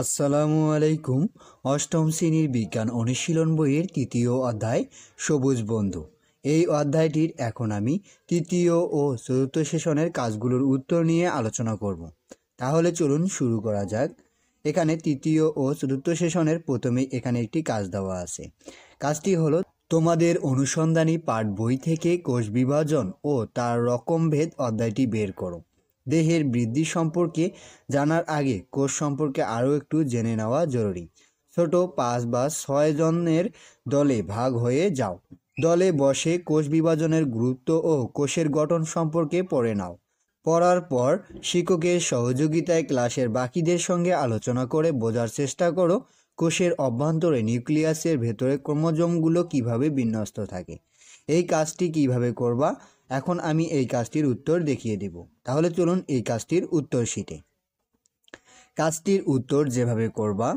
আসসালামু আলাইকুম অষ্টম শ্রেণীর বিজ্ঞান অনুশীলন বইয়ের তৃতীয় অধ্যায় সবুজ বন্ধু এই অধ্যায়টির এখন আমি তৃতীয় ও চতুর্থ সেশনের কাজগুলোর উত্তর নিয়ে আলোচনা করব তাহলে চলুন শুরু করা যাক এখানে তৃতীয় ও চতুর্থ সেশনের প্রথমে এখানে একটি কাজ দেওয়া আছে কাজটি হলো তোমাদের অনুসন্ধানী পাঠ বই থেকে কোষ বিভাজন ও তার রকমভেদ অধ্যায়টি বের করো দেহের বৃদ্ধি সম্পর্কে জানার আগে কোষ সম্পর্কে আরও একটু জেনে নেওয়া জরুরি ছোট পাঁচ বা ছয় জনের দলে ভাগ হয়ে যাও দলে বসে কোষ বিভাজনের গুরুত্ব ও কোষের গঠন সম্পর্কে পড়ে নাও পড়ার পর শিক্ষকের সহযোগিতায় ক্লাসের বাকিদের সঙ্গে আলোচনা করে বোঝার চেষ্টা করো কোষের অভ্যন্তরে নিউক্লিয়াসের ভেতরে ক্রোমোজোমগুলো কিভাবে বিন্যস্ত থাকে এই কাজটি কিভাবে করবা এখন আমি এই কাজটির উত্তর দেখিয়ে দেব তাহলে চলুন এই কাজটির উত্তর শীটে কাজটির উত্তর যেভাবে করবা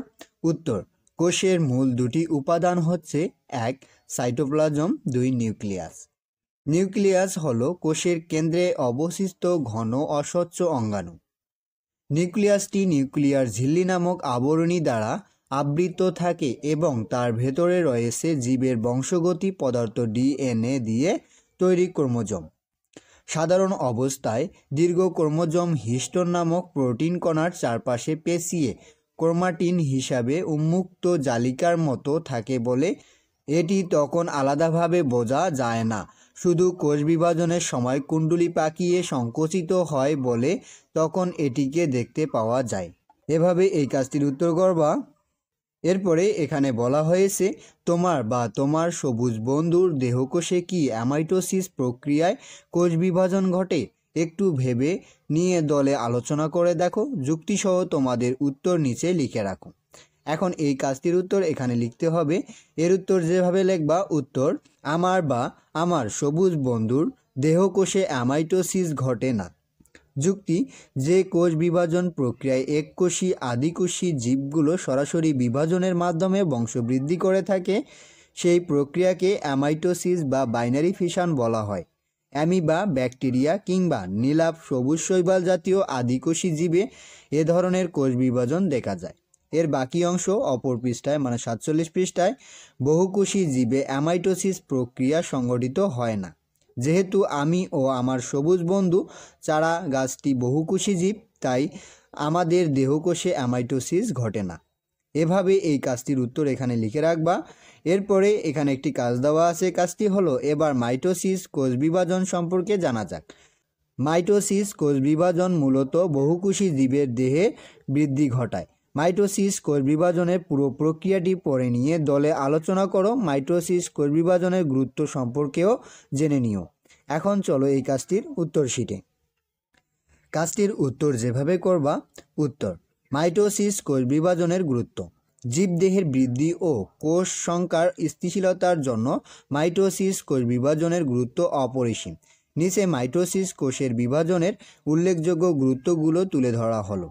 উত্তর কোষের মূল দুটি উপাদান হচ্ছে এক সাইটোপ্লাজম দুই নিউক্লিয়াস নিউক্লিয়াস হল কোষের কেন্দ্রে অবশিষ্ট ঘন অস্বচ্ছ অঙ্গাণু নিউক্লিয়াসটি নিউক্লিয়ার ঝিল্লি নামক আবরণী দ্বারা আবৃত থাকে এবং তার ভেতরে রয়েছে জীবের বংশগতি পদার্থ ডিএনএ দিয়ে তৈরি ক্রোমোজম সাধারণ অবস্থায় দীর্ঘ ক্রোমোজম হিস্টোন নামক প্রোটিন কণার চারপাশে পেশিয়ে ক্রোমাটিন হিসাবে উন্মুক্ত জালিকার মতো থাকে বলে এটি তখন আলাদাভাবে বোঝা যায় না শুধু কোষ বিভাজনের সময় কুণ্ডুলি পাকিয়ে সংকুচিত হয় বলে তখন এটিকে দেখতে পাওয়া যায় এভাবে এই কাজটির উত্তর করবা এরপরে এখানে বলা হয়েছে তোমার বা তোমার সবুজ বন্ধুর দেহকোষে কি অ্যামাইটোসিস প্রক্রিয়ায় কোষ বিভাজন ঘটে একটু ভেবে নিয়ে দলে আলোচনা করে দেখো যুক্তিসহ তোমাদের উত্তর নিচে লিখে রাখো এখন এই কাজটির উত্তর এখানে লিখতে হবে এর উত্তর যেভাবে লেখবা উত্তর আমার বা আমার সবুজ বন্ধুর দেহকোষে অ্যামাইটোসিস ঘটে না যুক্তি যে কোষ বিভাজন প্রক্রিয়ায় এককোষী আদিকোষী জীবগুলো সরাসরি বিভাজনের মাধ্যমে বংশবৃদ্ধি করে থাকে সেই প্রক্রিয়াকে অ্যামাইটোসিস বা বাইনারি ফিশন বলা হয় অ্যামিবা ব্যাকটেরিয়া কিংবা নীলাভ সবুজ শৈবাল জাতীয় আদিকোষী জীবে এ ধরনের কোষ বিভাজন দেখা যায় এর বাকি অংশ অপর পৃষ্ঠায় মানে সাতচল্লিশ পৃষ্ঠায় বহুকোষী জীবে অ্যামাইটোসিস প্রক্রিয়া সংগঠিত হয় না যেহেতু আমি ও আমার সবুজ বন্ধু চারা গাছটি বহুকুশি জীব তাই আমাদের দেহকোষে অ্যামাইটোসিস ঘটে না এভাবে এই কাজটির উত্তর এখানে লিখে রাখবা এরপরে এখানে একটি কাজ দেওয়া আছে কাজটি হলো এবার মাইটোসিস কোষ বিভাজন সম্পর্কে জানা যাক মাইটোসিস কোষ বিভাজন মূলত বহুকুশি জীবের দেহে বৃদ্ধি ঘটায় মাইটোসিস কোষ বিভাজনের পুরো প্রক্রিয়াটি পরে নিয়ে দলে আলোচনা করো মাইটোসিস কোষ বিভাজনের গুরুত্ব সম্পর্কেও জেনে নিও এখন চলো এই কাজটির উত্তর শিটে কাজটির উত্তর যেভাবে করবা উত্তর মাইটোসিস কোষ বিভাজনের গুরুত্ব জীবদেহের বৃদ্ধি ও কোষ সংখ্যার স্থিতিশীলতার জন্য মাইটোসিস কোষ বিভাজনের গুরুত্ব অপরিসীম নিচে মাইটোসিস কোষের বিভাজনের উল্লেখযোগ্য গুরুত্বগুলো তুলে ধরা হলো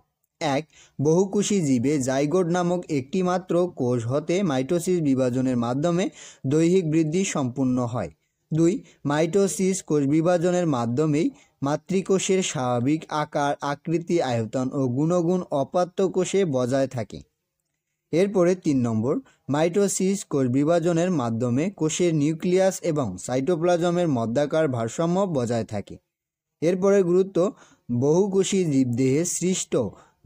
এক বহুকোষী জীবে জাইগোড নামক একটি মাত্র কোষ হতে মাইটোসিস বিভাজনের মাধ্যমে দৈহিক বৃদ্ধি সম্পূর্ণ হয় দুই মাইটোসিস কোষ বিভাজনের মাধ্যমেই মাতৃকোষের স্বাভাবিক আকার আকৃতি আয়তন ও গুণগুণ অপাত্য কোষে বজায় থাকে এরপরে তিন নম্বর মাইটোসিস কোষ বিভাজনের মাধ্যমে কোষের নিউক্লিয়াস এবং সাইটোপ্লাজমের মধ্যাকার ভারসাম্য বজায় থাকে এরপরে গুরুত্ব বহুকোষী জীবদেহে সৃষ্ট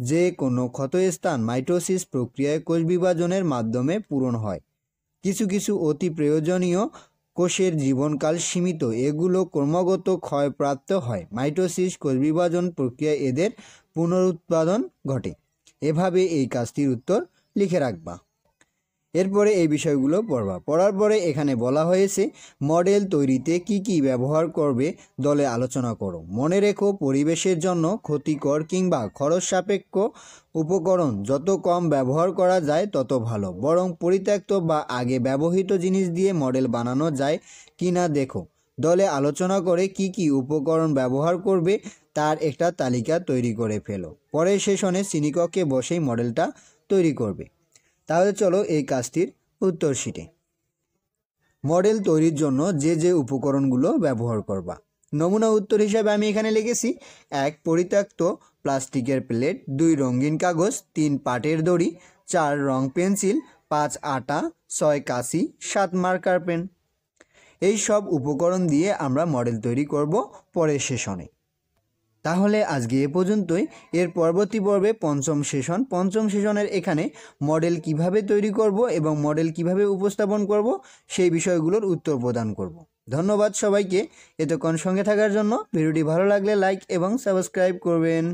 যে কোনো ক্ষতস্থান মাইটোসিস প্রক্রিয়ায় কোষ বিভাজনের মাধ্যমে পূরণ হয় কিছু কিছু অতি প্রয়োজনীয় কোষের জীবনকাল সীমিত এগুলো ক্রমাগত ক্ষয়প্রাপ্ত হয় মাইটোসিস কোষ বিভাজন প্রক্রিয়ায় এদের পুনরুৎপাদন ঘটে এভাবে এই কাজটির উত্তর লিখে রাখবা এরপরে এই বিষয়গুলো পড়বা পড়ার পরে এখানে বলা হয়েছে মডেল তৈরিতে কি কি ব্যবহার করবে দলে আলোচনা করো মনে রেখো পরিবেশের জন্য ক্ষতিকর কিংবা খরচ সাপেক্ষ উপকরণ যত কম ব্যবহার করা যায় তত ভালো বরং পরিত্যক্ত বা আগে ব্যবহৃত জিনিস দিয়ে মডেল বানানো যায় কি না দেখো দলে আলোচনা করে কি কি উপকরণ ব্যবহার করবে তার একটা তালিকা তৈরি করে ফেলো পরের সেশনে শ্রেণীকক্ষে বসেই মডেলটা তৈরি করবে তাহলে চলো এই কাজটির উত্তর শিটে মডেল তৈরির জন্য যে যে উপকরণগুলো ব্যবহার করবা নমুনা উত্তর হিসাবে আমি এখানে লিখেছি এক পরিত্যক্ত প্লাস্টিকের প্লেট দুই রঙিন কাগজ তিন পাটের দড়ি চার রং পেন্সিল পাঁচ আটা ছয় কাশি সাত মার্কার পেন এই সব উপকরণ দিয়ে আমরা মডেল তৈরি করব পরের সেশনে তাহলে আজকে এ পর্যন্তই এর পরবর্তী পর্বে পঞ্চম সেশন পঞ্চম সেশনের এখানে মডেল কিভাবে তৈরি করব এবং মডেল কিভাবে উপস্থাপন করব সেই বিষয়গুলোর উত্তর প্রদান করব ধন্যবাদ সবাইকে এতক্ষণ সঙ্গে থাকার জন্য ভিডিওটি ভালো লাগলে লাইক এবং সাবস্ক্রাইব করবেন